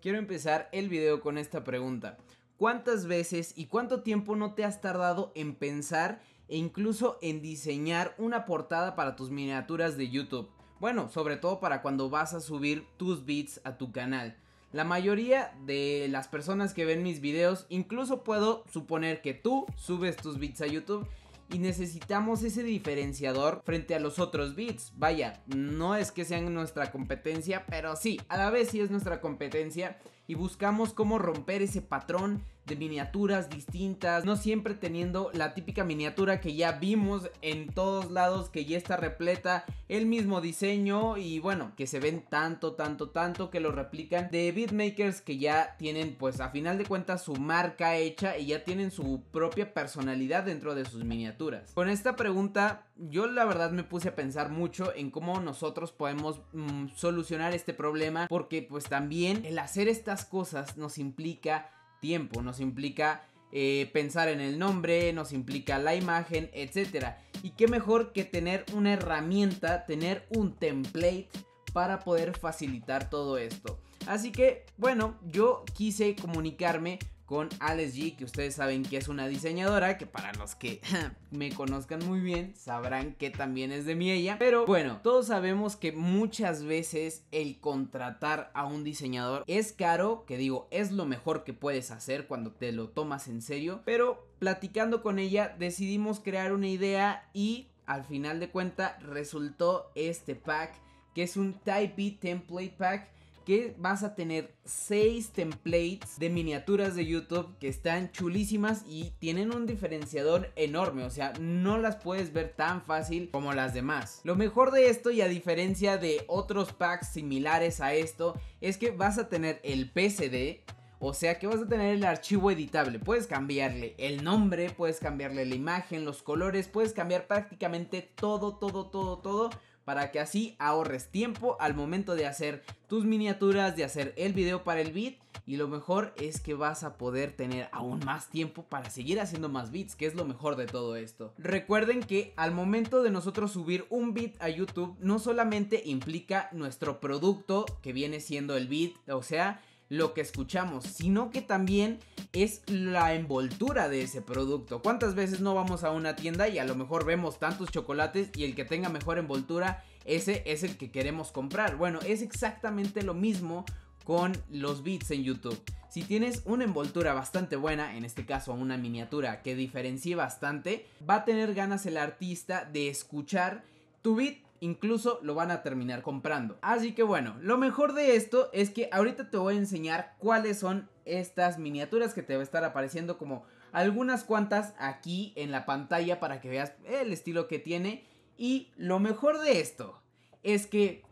Quiero empezar el video con esta pregunta. ¿Cuántas veces y cuánto tiempo no te has tardado en pensar e incluso en diseñar una portada para tus miniaturas de YouTube? Bueno, sobre todo para cuando vas a subir tus beats a tu canal. La mayoría de las personas que ven mis videos, incluso puedo suponer que tú subes tus beats a YouTube y necesitamos ese diferenciador frente a los otros bits. Vaya, no es que sean nuestra competencia, pero sí, a la vez sí es nuestra competencia y buscamos cómo romper ese patrón de miniaturas distintas, no siempre teniendo la típica miniatura que ya vimos en todos lados, que ya está repleta, el mismo diseño y bueno, que se ven tanto, tanto, tanto que lo replican de beatmakers que ya tienen pues a final de cuentas su marca hecha y ya tienen su propia personalidad dentro de sus miniaturas. Con esta pregunta yo la verdad me puse a pensar mucho en cómo nosotros podemos mm, solucionar este problema porque pues también el hacer estas cosas nos implica tiempo, nos implica eh, pensar en el nombre, nos implica la imagen, etcétera Y qué mejor que tener una herramienta, tener un template para poder facilitar todo esto. Así que, bueno, yo quise comunicarme con Alex G, que ustedes saben que es una diseñadora, que para los que me conozcan muy bien sabrán que también es de mi ella. Pero bueno, todos sabemos que muchas veces el contratar a un diseñador es caro, que digo, es lo mejor que puedes hacer cuando te lo tomas en serio, pero... Platicando con ella decidimos crear una idea y al final de cuenta resultó este pack que es un Type B template pack que vas a tener 6 templates de miniaturas de YouTube que están chulísimas y tienen un diferenciador enorme, o sea, no las puedes ver tan fácil como las demás. Lo mejor de esto y a diferencia de otros packs similares a esto es que vas a tener el PSD, o sea que vas a tener el archivo editable. Puedes cambiarle el nombre, puedes cambiarle la imagen, los colores, puedes cambiar prácticamente todo, todo, todo, todo para que así ahorres tiempo al momento de hacer tus miniaturas, de hacer el video para el beat y lo mejor es que vas a poder tener aún más tiempo para seguir haciendo más beats, que es lo mejor de todo esto. Recuerden que al momento de nosotros subir un beat a YouTube no solamente implica nuestro producto que viene siendo el beat, o sea, lo que escuchamos, sino que también es la envoltura de ese producto. ¿Cuántas veces no vamos a una tienda y a lo mejor vemos tantos chocolates y el que tenga mejor envoltura, ese es el que queremos comprar? Bueno, es exactamente lo mismo con los beats en YouTube. Si tienes una envoltura bastante buena, en este caso una miniatura que diferencie bastante, va a tener ganas el artista de escuchar tu beat Incluso lo van a terminar comprando. Así que bueno, lo mejor de esto es que ahorita te voy a enseñar cuáles son estas miniaturas que te va a estar apareciendo como algunas cuantas aquí en la pantalla para que veas el estilo que tiene. Y lo mejor de esto es que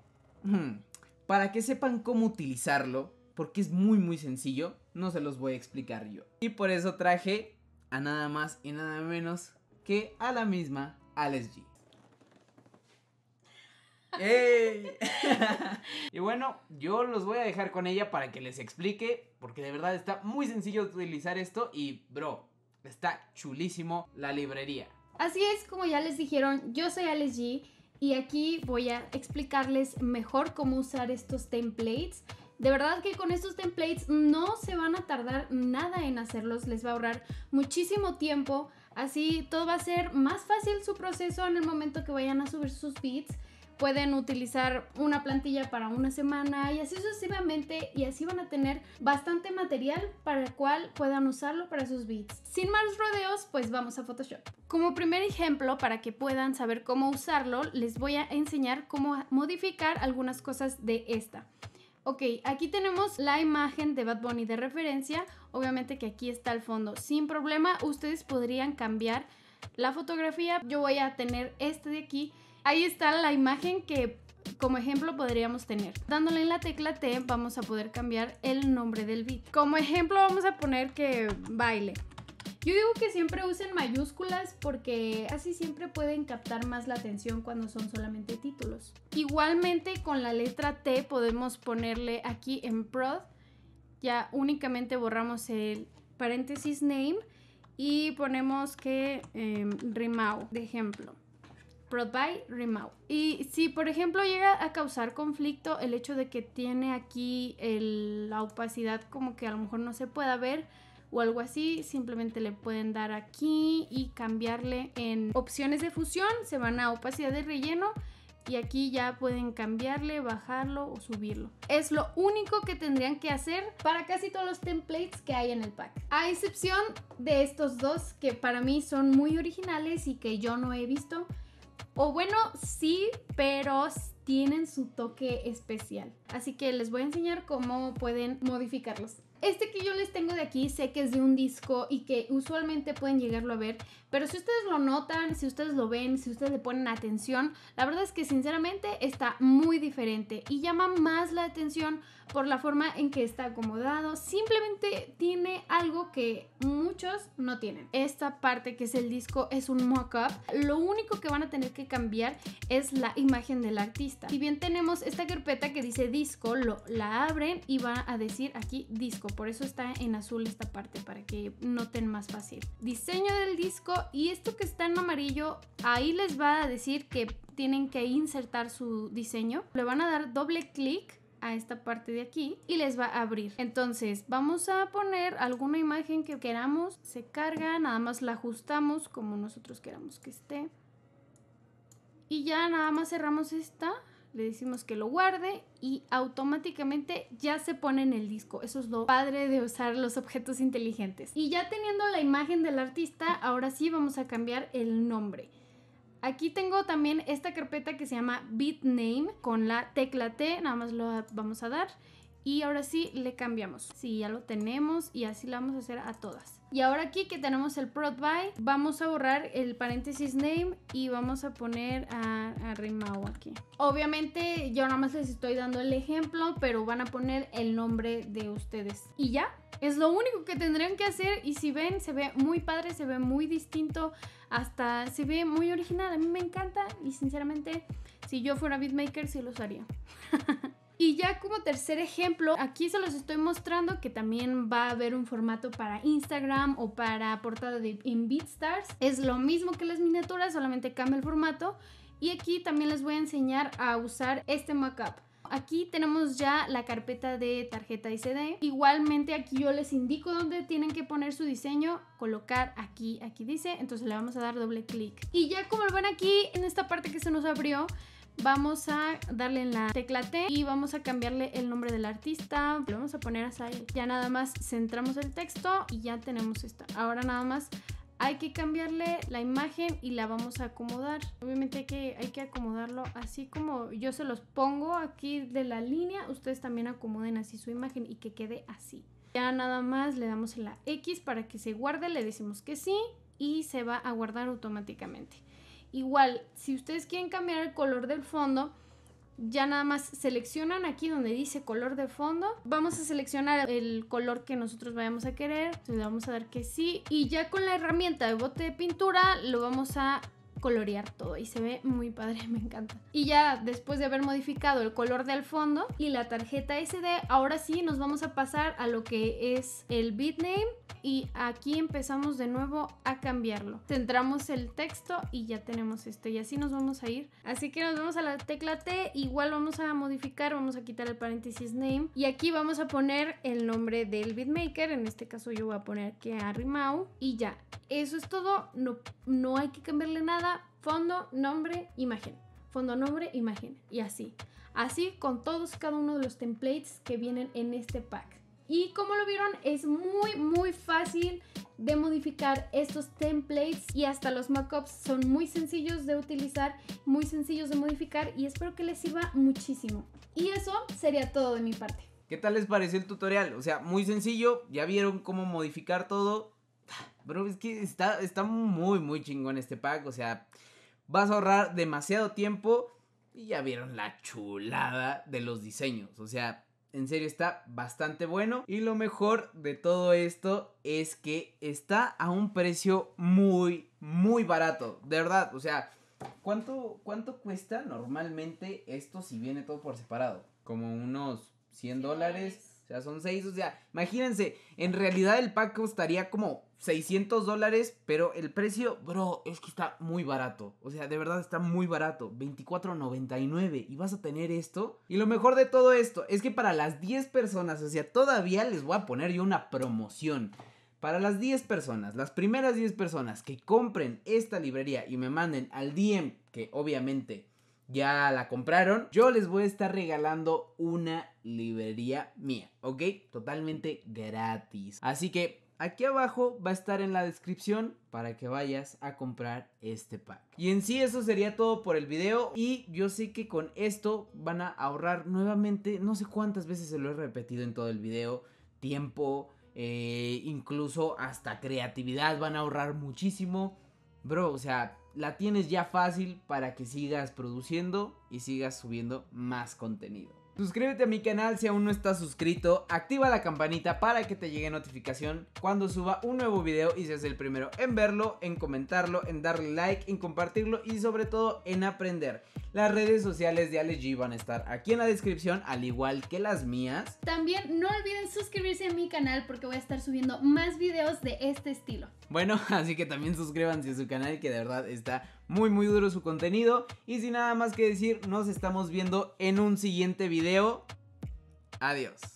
hmm, para que sepan cómo utilizarlo, porque es muy muy sencillo, no se los voy a explicar yo. Y por eso traje a nada más y nada menos que a la misma Alex y bueno, yo los voy a dejar con ella para que les explique, porque de verdad está muy sencillo utilizar esto y, bro, está chulísimo la librería. Así es, como ya les dijeron, yo soy Alex G y aquí voy a explicarles mejor cómo usar estos templates. De verdad que con estos templates no se van a tardar nada en hacerlos, les va a ahorrar muchísimo tiempo, así todo va a ser más fácil su proceso en el momento que vayan a subir sus beats pueden utilizar una plantilla para una semana y así sucesivamente y así van a tener bastante material para el cual puedan usarlo para sus beats. Sin más rodeos, pues vamos a Photoshop. Como primer ejemplo, para que puedan saber cómo usarlo, les voy a enseñar cómo modificar algunas cosas de esta. Ok, aquí tenemos la imagen de Bad Bunny de referencia, obviamente que aquí está el fondo. Sin problema, ustedes podrían cambiar la fotografía. Yo voy a tener este de aquí Ahí está la imagen que como ejemplo podríamos tener. Dándole en la tecla T vamos a poder cambiar el nombre del beat. Como ejemplo vamos a poner que baile. Yo digo que siempre usen mayúsculas porque así siempre pueden captar más la atención cuando son solamente títulos. Igualmente con la letra T podemos ponerle aquí en prod. Ya únicamente borramos el paréntesis name y ponemos que eh, Rimao, de ejemplo. Provide Remote. Y si, por ejemplo, llega a causar conflicto el hecho de que tiene aquí la opacidad como que a lo mejor no se pueda ver o algo así, simplemente le pueden dar aquí y cambiarle en opciones de fusión, se van a opacidad de relleno y aquí ya pueden cambiarle, bajarlo o subirlo. Es lo único que tendrían que hacer para casi todos los templates que hay en el pack. A excepción de estos dos que para mí son muy originales y que yo no he visto. O bueno, sí, pero tienen su toque especial. Así que les voy a enseñar cómo pueden modificarlos. Este que yo les tengo de aquí sé que es de un disco y que usualmente pueden llegarlo a ver, pero si ustedes lo notan, si ustedes lo ven, si ustedes le ponen atención, la verdad es que sinceramente está muy diferente y llama más la atención por la forma en que está acomodado. Simplemente tiene algo que muchos no tienen. Esta parte que es el disco es un mock-up. Lo único que van a tener que cambiar es la imagen del artista. Si bien tenemos esta carpeta que dice disco, lo, la abren y va a decir aquí disco. Por eso está en azul esta parte para que noten más fácil. Diseño del disco y esto que está en amarillo, ahí les va a decir que tienen que insertar su diseño. Le van a dar doble clic a esta parte de aquí y les va a abrir. Entonces vamos a poner alguna imagen que queramos, se carga, nada más la ajustamos como nosotros queramos que esté. Y ya nada más cerramos esta, le decimos que lo guarde y automáticamente ya se pone en el disco. Eso es lo padre de usar los objetos inteligentes. Y ya teniendo la imagen del artista, ahora sí vamos a cambiar el nombre. Aquí tengo también esta carpeta que se llama Bitname con la tecla T, nada más lo vamos a dar. Y ahora sí le cambiamos. Sí, ya lo tenemos y así lo vamos a hacer a todas. Y ahora aquí que tenemos el prod by, vamos a borrar el paréntesis name y vamos a poner a, a Rimao aquí. Obviamente yo nada más les estoy dando el ejemplo, pero van a poner el nombre de ustedes. Y ya, es lo único que tendrían que hacer y si ven, se ve muy padre, se ve muy distinto, hasta se ve muy original. A mí me encanta y sinceramente, si yo fuera beatmaker, sí lo usaría. Y ya como tercer ejemplo, aquí se los estoy mostrando que también va a haber un formato para Instagram o para portada de en BeatStars. Es lo mismo que las miniaturas, solamente cambia el formato. Y aquí también les voy a enseñar a usar este mockup. Aquí tenemos ya la carpeta de tarjeta y CD. Igualmente aquí yo les indico dónde tienen que poner su diseño, colocar aquí, aquí dice, entonces le vamos a dar doble clic. Y ya como ven aquí en esta parte que se nos abrió, vamos a darle en la tecla T y vamos a cambiarle el nombre del artista. Lo vamos a poner a Say. Ya nada más centramos el texto y ya tenemos esto. Ahora nada más hay que cambiarle la imagen y la vamos a acomodar. Obviamente hay que, hay que acomodarlo así como yo se los pongo aquí de la línea, ustedes también acomoden así su imagen y que quede así. Ya nada más le damos la X para que se guarde, le decimos que sí y se va a guardar automáticamente. Igual, si ustedes quieren cambiar el color del fondo, ya nada más seleccionan aquí donde dice color de fondo. Vamos a seleccionar el color que nosotros vayamos a querer. le vamos a dar que sí. Y ya con la herramienta de bote de pintura lo vamos a colorear todo y se ve muy padre, me encanta. Y ya después de haber modificado el color del fondo y la tarjeta SD, ahora sí nos vamos a pasar a lo que es el name y aquí empezamos de nuevo a cambiarlo. Centramos el texto y ya tenemos esto y así nos vamos a ir. Así que nos vamos a la tecla T, igual vamos a modificar, vamos a quitar el paréntesis name y aquí vamos a poner el nombre del beatmaker, en este caso yo voy a poner que Arrimau y ya. Eso es todo, no, no hay que cambiarle nada, fondo, nombre, imagen, fondo, nombre, imagen y así. Así con todos cada uno de los templates que vienen en este pack. Y como lo vieron, es muy, muy fácil de modificar estos templates y hasta los mockups son muy sencillos de utilizar, muy sencillos de modificar y espero que les sirva muchísimo. Y eso sería todo de mi parte. ¿Qué tal les pareció el tutorial? O sea, muy sencillo, ya vieron cómo modificar todo. Bro, es que está, está muy, muy chingón este pack. O sea, vas a ahorrar demasiado tiempo. Y ya vieron la chulada de los diseños. O sea, en serio, está bastante bueno. Y lo mejor de todo esto es que está a un precio muy, muy barato. De verdad, o sea, ¿cuánto, cuánto cuesta normalmente esto si viene todo por separado? Como unos 100 dólares. O sea, son 6. O sea, imagínense, en realidad el pack costaría como 600 dólares, pero el precio, bro, es que está muy barato. O sea, de verdad está muy barato. 24.99 y vas a tener esto. Y lo mejor de todo esto es que para las 10 personas, o sea, todavía les voy a poner yo una promoción. Para las 10 personas, las primeras 10 personas que compren esta librería y me manden al DM, que obviamente ya la compraron, yo les voy a estar regalando una librería mía, ¿ok? Totalmente gratis. Así que Aquí abajo va a estar en la descripción para que vayas a comprar este pack. Y en sí eso sería todo por el video y yo sé que con esto van a ahorrar nuevamente, no sé cuántas veces se lo he repetido en todo el video, tiempo, eh, incluso hasta creatividad, van a ahorrar muchísimo. Bro, o sea, la tienes ya fácil para que sigas produciendo y sigas subiendo más contenido. Suscríbete a mi canal si aún no estás suscrito, activa la campanita para que te llegue notificación cuando suba un nuevo video y seas el primero en verlo, en comentarlo, en darle like, en compartirlo y sobre todo en aprender. Las redes sociales de Alex van a estar aquí en la descripción, al igual que las mías. También no olviden suscribirse a mi canal porque voy a estar subiendo más videos de este estilo. Bueno, así que también suscríbanse a su canal que de verdad está muy muy duro su contenido. Y sin nada más que decir, nos estamos viendo en un siguiente video. Adiós.